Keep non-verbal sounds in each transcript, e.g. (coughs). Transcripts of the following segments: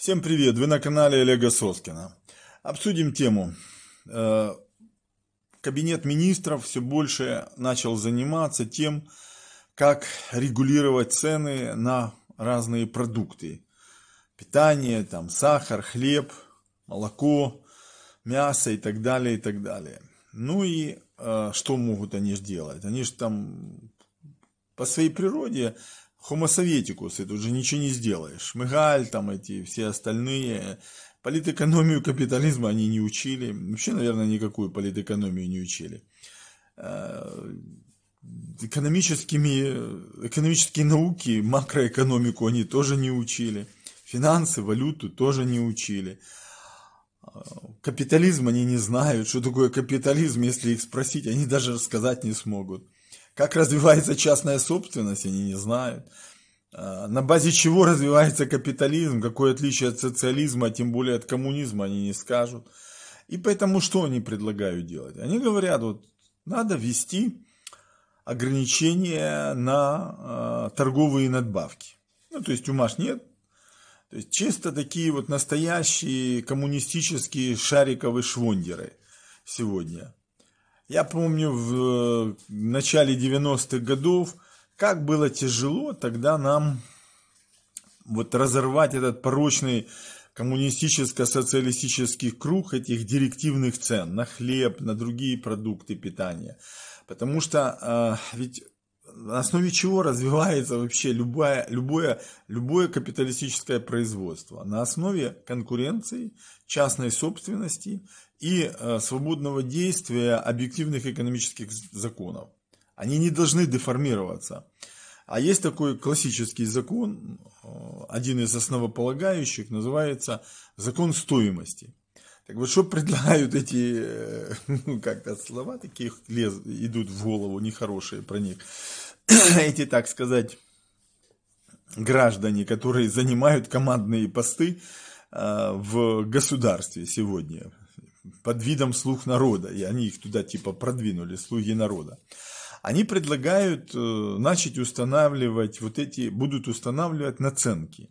Всем привет! Вы на канале Олега Соскина. Обсудим тему. Э, кабинет министров все больше начал заниматься тем, как регулировать цены на разные продукты. Питание, там, сахар, хлеб, молоко, мясо и так далее, и так далее. Ну и э, что могут они сделать? Они же там по своей природе хомосоветикусы, тут же ничего не сделаешь. Мигаль, там эти все остальные, политэкономию капитализма они не учили. Вообще, наверное, никакую политэкономию не учили. Э, экономическими, экономические науки, макроэкономику они тоже не учили. Финансы, валюту тоже не учили. Э, капитализм они не знают, что такое капитализм, если их спросить, они даже рассказать не смогут. Как развивается частная собственность, они не знают. А, на базе чего развивается капитализм, какое отличие от социализма, а тем более от коммунизма, они не скажут. И поэтому что они предлагают делать? Они говорят, вот надо ввести ограничения на э, торговые надбавки. Ну, то есть умаш нет. То есть чисто такие вот настоящие коммунистические шариковые швондеры сегодня. Я помню в, э, начале 90-х годов, как было тяжело тогда нам вот разорвать этот порочный коммунистическо-социалистический круг этих директивных цен на хлеб, на другие продукты питания. Потому что э, ведь на основе чего развивается вообще любое, любое, любое капиталистическое производство? На основе конкуренции, частной собственности и э, свободного действия объективных экономических законов. Они не должны деформироваться. А есть такой классический закон, э, один из основополагающих, называется закон стоимости. Так вот, что предлагают эти, э, (laughs) ну, как-то слова такие, лез, идут в голову нехорошие про них. (clears throat) эти, так сказать, граждане, которые занимают командные посты э, в государстве сегодня под видом слуг народа, и они их туда типа продвинули, слуги народа. Они предлагают э, начать устанавливать вот эти, будут устанавливать наценки.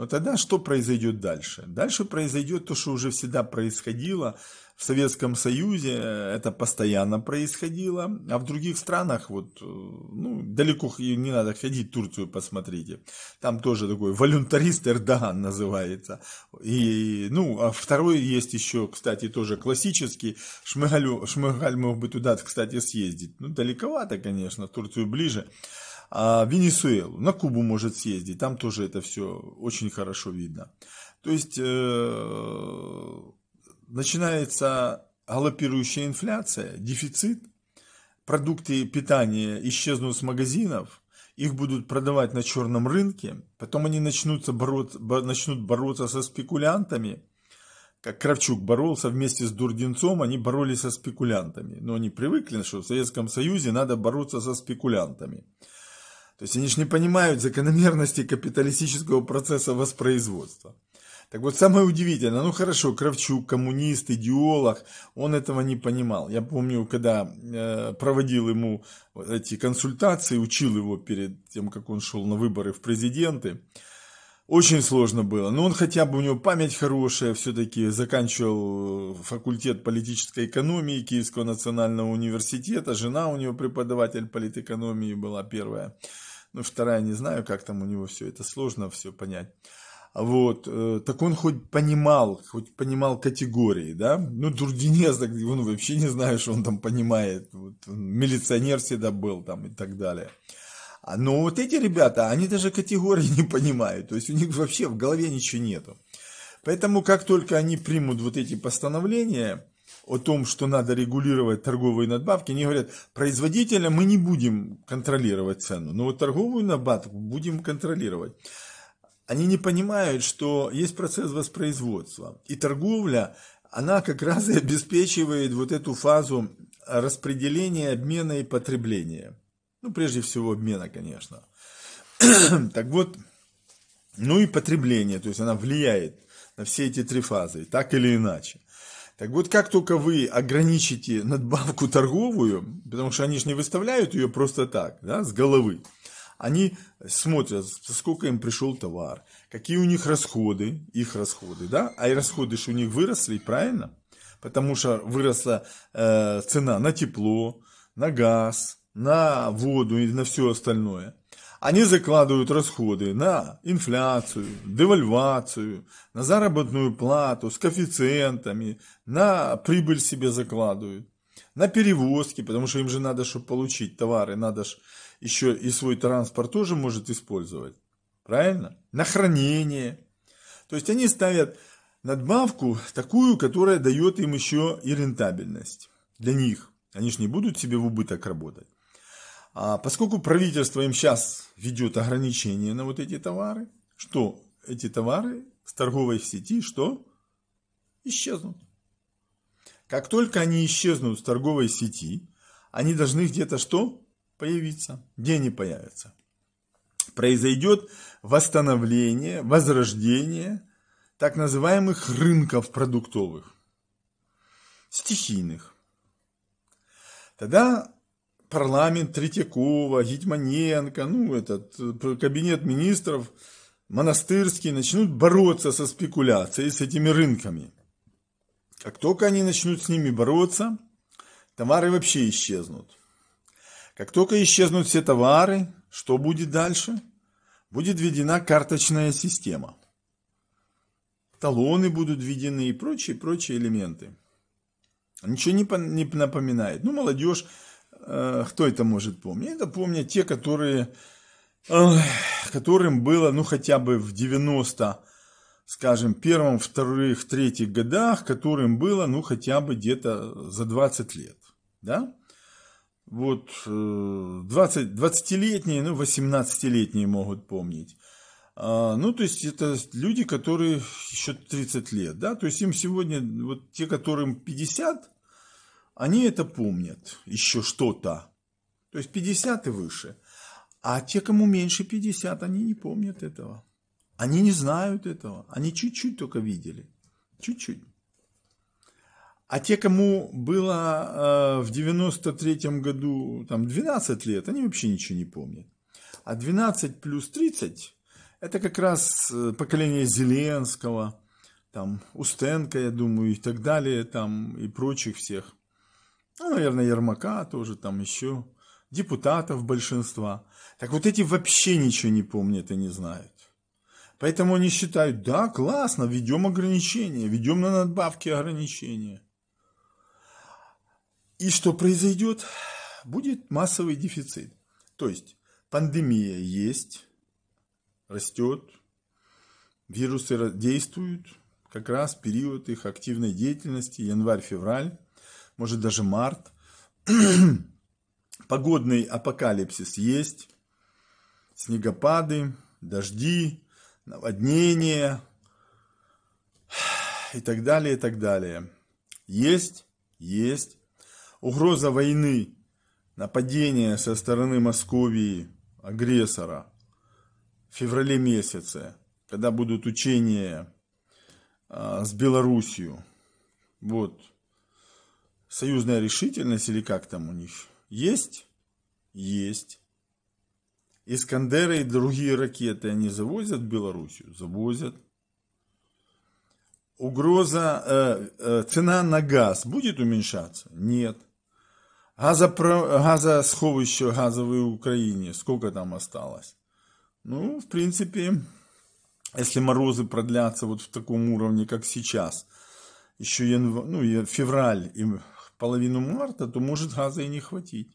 Но тогда что произойдет дальше? Дальше произойдет то, что уже всегда происходило в Советском Союзе, э, это постоянно происходило, а в других странах, вот, э, ну, далеко не надо ходить, Турцию посмотрите, там тоже такой волюнтарист Эрдоган называется. И, ну, а второй есть еще, кстати, тоже классический, Шмыгалю, Шмыгаль мог бы туда, кстати, съездить. Ну, далековато, конечно, в Турцию ближе. А Венесуэлу, на Кубу может съездить, там тоже это все очень хорошо видно. То есть э, начинается галопирующая инфляция, дефицит, продукты питания исчезнут с магазинов, их будут продавать на черном рынке, потом они начнутся бороться, начнут бороться со спекулянтами, как Кравчук боролся вместе с Дурдинцом, они боролись со спекулянтами. Но они привыкли, что в Советском Союзе надо бороться со спекулянтами. То есть они же не понимают закономерности капиталистического процесса воспроизводства. Так вот, самое удивительное, ну хорошо, Кравчук, коммунист, идеолог, он этого не понимал. Я помню, когда э, проводил ему эти консультации, учил его перед тем, как он шел на выборы в президенты, очень сложно было, но он хотя бы, у него память хорошая, все-таки заканчивал э, факультет политической экономии Киевского национального университета, жена у него преподаватель политэкономии была первая. Ну, вторая не знаю, как там у него все, это сложно все понять. Вот, э, так он хоть понимал, хоть понимал категории, да? Ну, Тургенев, так он вообще не знает, что он там понимает. Вот, милиционер всегда был там и так далее. А, но вот эти ребята, они даже категории (laughs) не понимают. То есть у них вообще в голове ничего нету. Поэтому как только они примут вот эти постановления, о том, что надо регулировать торговые надбавки, они говорят, производителя мы не будем контролировать цену, но вот торговую надбавку будем контролировать. Они не понимают, что есть процесс воспроизводства, и торговля, она как раз и обеспечивает вот эту фазу распределения, обмена и потребления. Ну, прежде всего, обмена, конечно. (clears throat) так вот, ну и потребление, то есть она влияет на все эти три фазы, так или иначе. Так вот, как только вы ограничите надбавку торговую, потому что они же не выставляют ее просто так, да, с головы, они смотрят, сколько им пришел товар, какие у них расходы, их расходы, да, а и расходы же у них выросли, правильно? Потому что выросла э, цена на тепло, на газ, на воду и на все остальное. Они закладывают расходы на инфляцию, девальвацию, на заработную плату с коэффициентами, на прибыль себе закладывают, на перевозки, потому что им же надо, чтобы получить товары, надо же еще и свой транспорт тоже может использовать. Правильно? На хранение. То есть они ставят надбавку такую, которая дает им еще и рентабельность. Для них. Они же не будут себе в убыток работать. А поскольку правительство им сейчас ведет ограничения на вот эти товары, что эти товары с торговой сети, что исчезнут. Как только они исчезнут с торговой сети, они должны где-то что? Появиться. Где они появятся? Произойдет восстановление, возрождение так называемых рынков продуктовых, стихийных. Тогда парламент Третьякова, Гетьманенко, ну, этот, э, кабинет министров, монастырский, начнут бороться со спекуляцией, с этими рынками. Как только они начнут с ними бороться, товары вообще исчезнут. Как только исчезнут все товары, что будет дальше? Будет введена карточная система. Талоны будут введены и прочие, прочие элементы. Ничего не, не напоминает. Ну, молодежь Э, кто это может помнить? Это помнят те, которые, которым было, ну, хотя бы в 90, скажем, первом, вторых, третьих годах, которым было, ну, хотя бы где-то за 20 лет, да? Вот 20, э, 20-летние, ну, 18-летние могут помнить. А, ну, то есть, это люди, которые еще 30 лет, да, то есть, им сегодня, вот те, которым 50, они это помнят, еще что-то. То есть 50 и выше. А те, кому меньше 50, они не помнят этого. Они не знают этого. Они чуть-чуть только видели. Чуть-чуть. А те, кому было э, в 93-м году там, 12 лет, они вообще ничего не помнят. А 12 плюс 30 – это как раз э, поколение Зеленского, там, Устенко, я думаю, и так далее, там, и прочих всех ну, наверное, Ермака тоже, там еще, депутатов большинства. Так вот эти вообще ничего не помнят и не знают. Поэтому они считают, да, классно, ведем ограничения, ведем на надбавки ограничения. И что произойдет? Будет массовый дефицит. То есть пандемия есть, растет, вирусы действуют, как раз период их активной деятельности, январь-февраль, может даже март. (clears throat) Погодный апокалипсис есть. Снегопады, дожди, наводнения и так далее, и так далее. Есть, есть. Угроза войны, нападение со стороны Московии, агрессора в феврале месяце, когда будут учения а, с Белоруссией. Вот, союзная решительность или как там у них? Есть? Есть. Искандеры и другие ракеты они завозят в Белоруссию? Завозят. Угроза, э, э, цена на газ будет уменьшаться? Нет. Газопро... Газосховище газовое в Украине, сколько там осталось? Ну, в принципе, если морозы продлятся вот в таком уровне, как сейчас, еще январь, ну, февраль, и половину марта, то может газа и не хватить.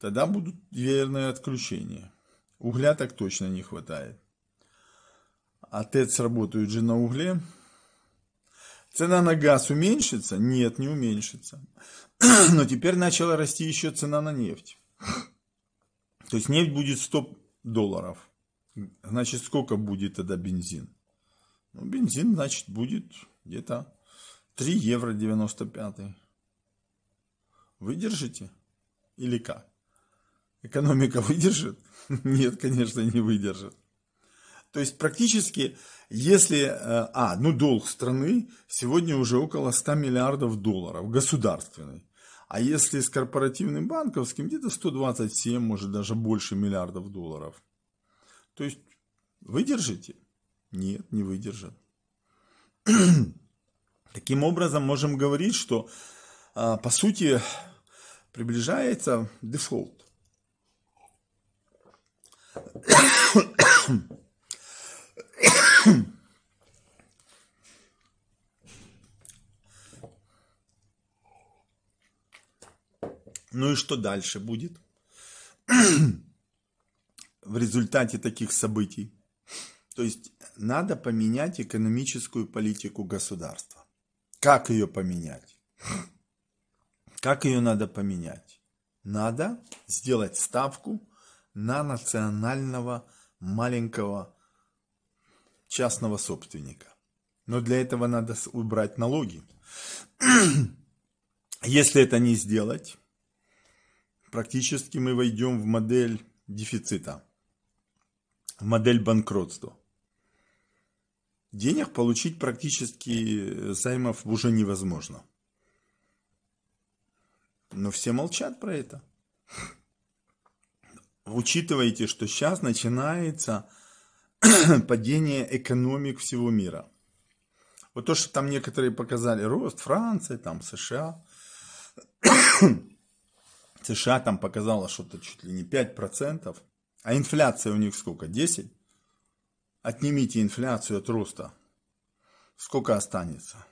Тогда будут верные отключения. Угля так точно не хватает. А ТЭЦ работают же на угле. Цена на газ уменьшится? Нет, не уменьшится. (clears throat) Но теперь начала расти еще цена на нефть. (clears throat) То есть нефть будет 100 долларов. Значит, сколько будет тогда бензин? Ну, бензин, значит, будет где-то 3 евро 95. Выдержите? Или как? Экономика выдержит? (laughs) Нет, конечно, не выдержит. То есть практически, если... Э, а, ну долг страны сегодня уже около 100 миллиардов долларов, государственный. А если с корпоративным банковским, где-то 127, может даже больше миллиардов долларов. То есть выдержите? Нет, не выдержит. (clears throat) Таким образом, можем говорить, что а, по сути приближается дефолт. Ну и что дальше будет? В результате таких событий. То есть надо поменять экономическую политику государств. Как ее поменять? Как ее надо поменять? Надо сделать ставку на национального маленького частного собственника. Но для этого надо убрать налоги. (clears throat) Если это не сделать, практически мы войдем в модель дефицита, в модель банкротства денег получить практически э, займов уже невозможно. Но все молчат про это. Учитывайте, что сейчас начинается (coughs) падение экономик всего мира. Вот то, что там некоторые показали рост Франции, там США. (coughs) США там показала что-то чуть ли не 5%. А инфляция у них сколько? 10? Отнимите инфляцию от роста. Сколько останется?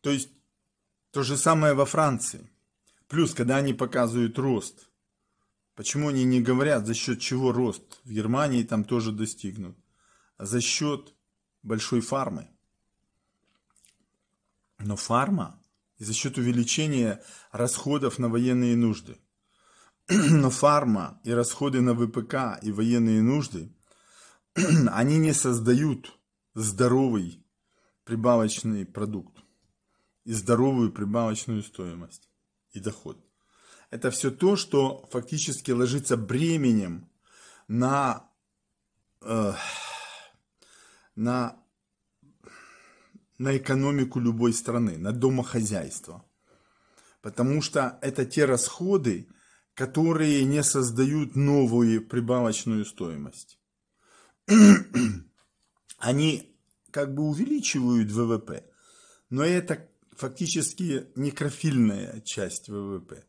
То есть то же самое во Франции. Плюс, когда они показывают рост. Почему они не говорят, за счет чего рост? В Германии там тоже достигнут. А за счет большой фармы. Но фарма и за счет увеличения расходов на военные нужды. (clears throat) Но фарма и расходы на ВПК и военные нужды (clears throat) они не создают здоровый прибавочный продукт и здоровую прибавочную стоимость и доход. Это все то, что фактически ложится бременем на, э, на, на экономику любой страны, на домохозяйство. Потому что это те расходы, которые не создают новую прибавочную стоимость. (clears throat) они как бы увеличивают ВВП, но это фактически некрофильная часть ВВП.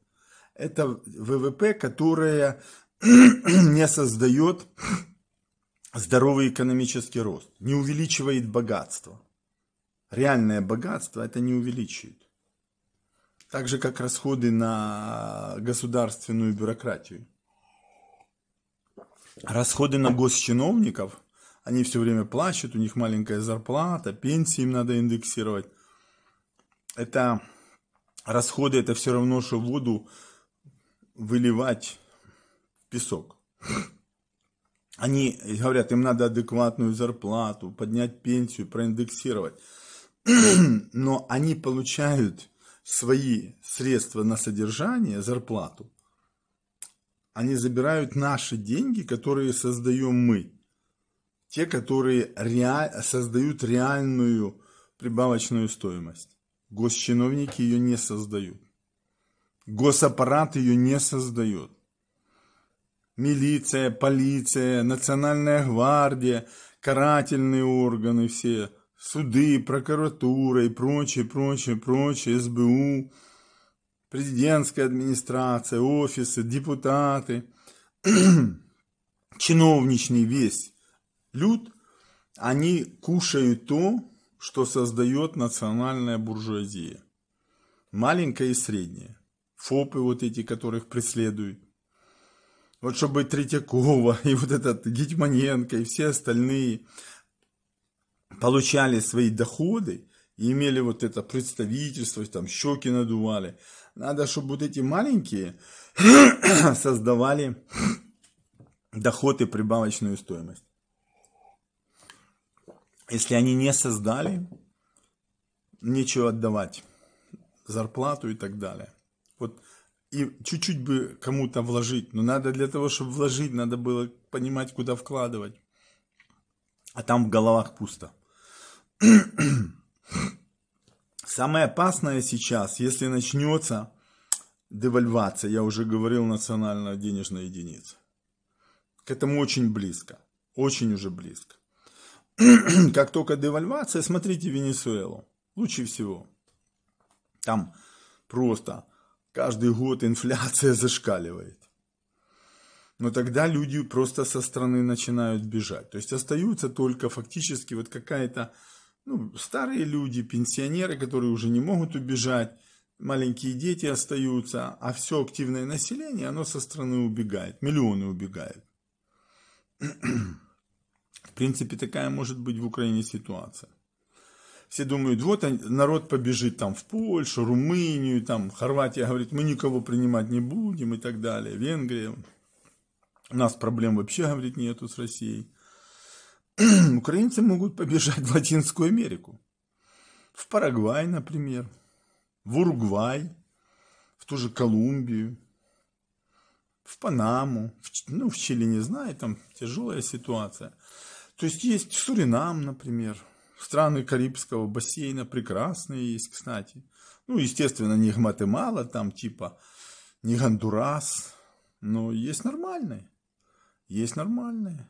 Это ВВП, которая (clears throat) не создает здоровый экономический рост, не увеличивает богатство. Реальное богатство это не увеличивает. Так же, как расходы на государственную бюрократию расходы на госчиновников, они все время плачут, у них маленькая зарплата, пенсии им надо индексировать. Это расходы, это все равно, что воду выливать в песок. Они говорят, им надо адекватную зарплату, поднять пенсию, проиндексировать. Но они получают свои средства на содержание, зарплату они забирают наши деньги, которые создаем мы. Те, которые реаль... создают реальную прибавочную стоимость. Госчиновники ее не создают. Госаппарат ее не создает. Милиция, полиция, национальная гвардия, карательные органы все, суды, прокуратура и прочее, прочее, прочее, СБУ – президентская администрация, офисы, депутаты, (clears throat) чиновничный весь люд, они кушают то, что создает национальная буржуазия. Маленькая и средняя. ФОПы вот эти, которых преследуют. Вот чтобы Третьякова (laughs) и вот этот Гетьманенко и все остальные получали свои доходы и имели вот это представительство, там щеки надували, надо, чтобы вот эти маленькие (coughs) создавали доход и прибавочную стоимость. Если они не создали, нечего отдавать зарплату и так далее. Вот и чуть-чуть бы кому-то вложить, но надо для того, чтобы вложить, надо было понимать, куда вкладывать. А там в головах пусто. Самое опасное сейчас, если начнется девальвация, я уже говорил, национальная денежная единица. К этому очень близко, очень уже близко. (clears throat) как только девальвация, смотрите Венесуэлу, лучше всего. Там просто каждый год инфляция (laughs) зашкаливает. Но тогда люди просто со страны начинают бежать. То есть остаются только фактически вот какая-то ну, старые люди, пенсионеры, которые уже не могут убежать, маленькие дети остаются, а все активное население, оно со страны убегает, миллионы убегают. В принципе, такая может быть в Украине ситуация. Все думают, вот народ побежит там в Польшу, Румынию, там Хорватия говорит, мы никого принимать не будем и так далее. Венгрия, у нас проблем вообще, говорит, нету с Россией. (clears throat) украинцы могут побежать в Латинскую Америку. В Парагвай, например, в Уругвай, в ту же Колумбию, в Панаму, в, ну, в Чили не знаю, там тяжелая ситуация. То есть есть Суринам, например, страны Карибского бассейна прекрасные есть, кстати. Ну, естественно, не Гватемала, там типа не Гондурас, но есть нормальные. Есть нормальные.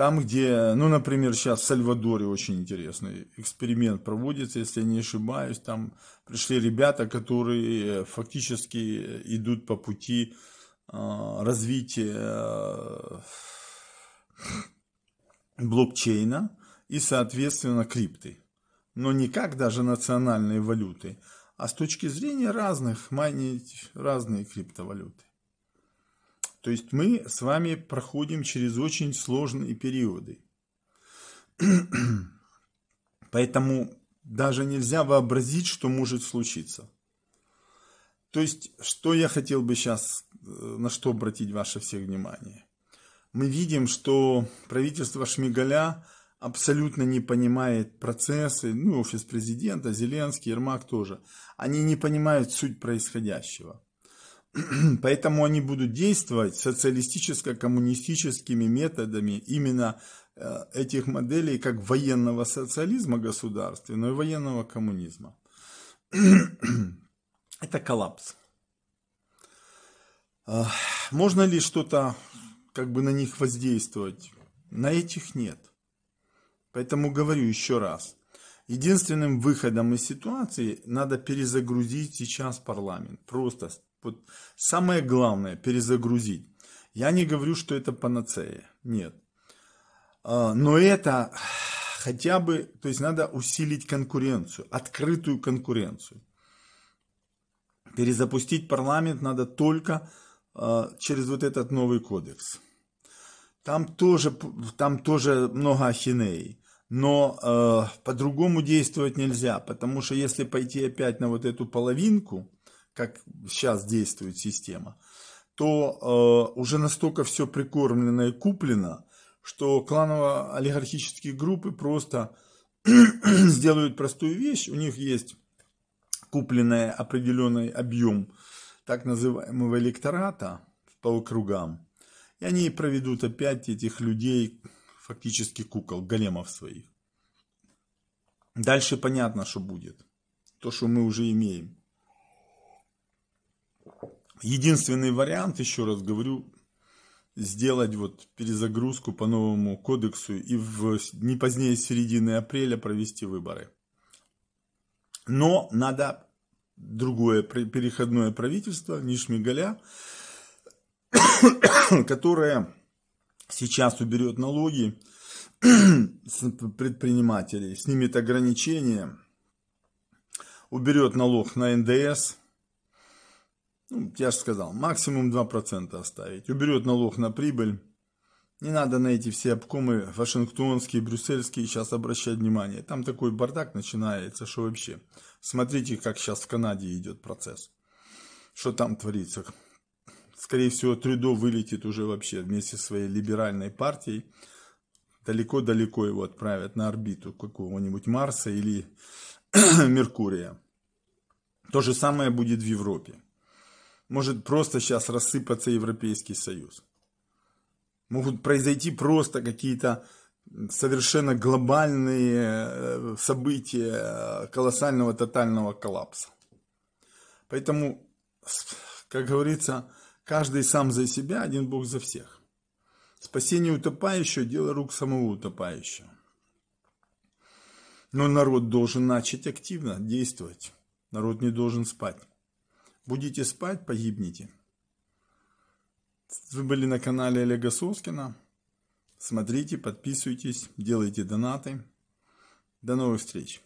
Там, где, ну, например, сейчас в Сальвадоре очень интересный эксперимент проводится, если я не ошибаюсь, там пришли ребята, которые э, фактически э, идут по пути э, развития э, блокчейна и, соответственно, крипты. Но не как даже национальной валюты, а с точки зрения разных, майнить разные криптовалюты. То есть мы с вами проходим через очень сложные периоды. (clears throat) Поэтому даже нельзя вообразить, что может случиться. То есть, что я хотел бы сейчас, э, на что обратить ваше все внимание. Мы видим, что правительство Шмигаля абсолютно не понимает процессы, ну, офис президента, Зеленский, Ермак тоже. Они не понимают суть происходящего. (clears throat) Поэтому они будут действовать социалистическо-коммунистическими методами именно э, этих моделей как военного социализма государственного и военного коммунизма. (clears throat) Это коллапс. А, можно ли что-то как бы на них воздействовать? На этих нет. Поэтому говорю еще раз. Единственным выходом из ситуации надо перезагрузить сейчас парламент. Просто вот самое главное – перезагрузить. Я не говорю, что это панацея, нет. А, но это хотя бы, то есть надо усилить конкуренцию, открытую конкуренцию. Перезапустить парламент надо только а, через вот этот новый кодекс. Там тоже, там тоже много ахинеи. Но э, по-другому действовать нельзя, потому что если пойти опять на вот эту половинку, как сейчас действует система, то э, уже настолько все прикормлено и куплено, что кланово-олигархические группы просто (clears throat) сделают простую вещь. У них есть купленный определенный объем так называемого электората по округам. И они проведут опять этих людей, фактически кукол, големов своих. Дальше понятно, что будет. То, что мы уже имеем. Единственный вариант, еще раз говорю, сделать вот перезагрузку по новому кодексу и в, не позднее середины апреля провести выборы. Но надо другое переходное правительство Нишмигаля, (coughs) которое сейчас уберет налоги (coughs) с предпринимателей, снимет ограничения, уберет налог на НДС – ну, я же сказал, максимум 2% оставить. Уберет налог на прибыль. Не надо на эти все обкомы вашингтонские, брюссельские сейчас обращать внимание. Там такой бардак начинается, что вообще. Смотрите, как сейчас в Канаде идет процесс. Что там творится. Скорее всего, Трюдо вылетит уже вообще вместе со своей либеральной партией. Далеко-далеко его отправят на орбиту какого-нибудь Марса или (clears throat) Меркурия. То же самое будет в Европе может просто сейчас рассыпаться Европейский Союз. Могут произойти просто какие-то совершенно глобальные э, события колоссального тотального коллапса. Поэтому, как говорится, каждый сам за себя, один Бог за всех. Спасение утопающего – дело рук самого утопающего. Но народ должен начать активно действовать. Народ не должен спать. Будете спать, погибнете. Вы были на канале Олега Соскина. Смотрите, подписывайтесь, делайте донаты. До новых встреч!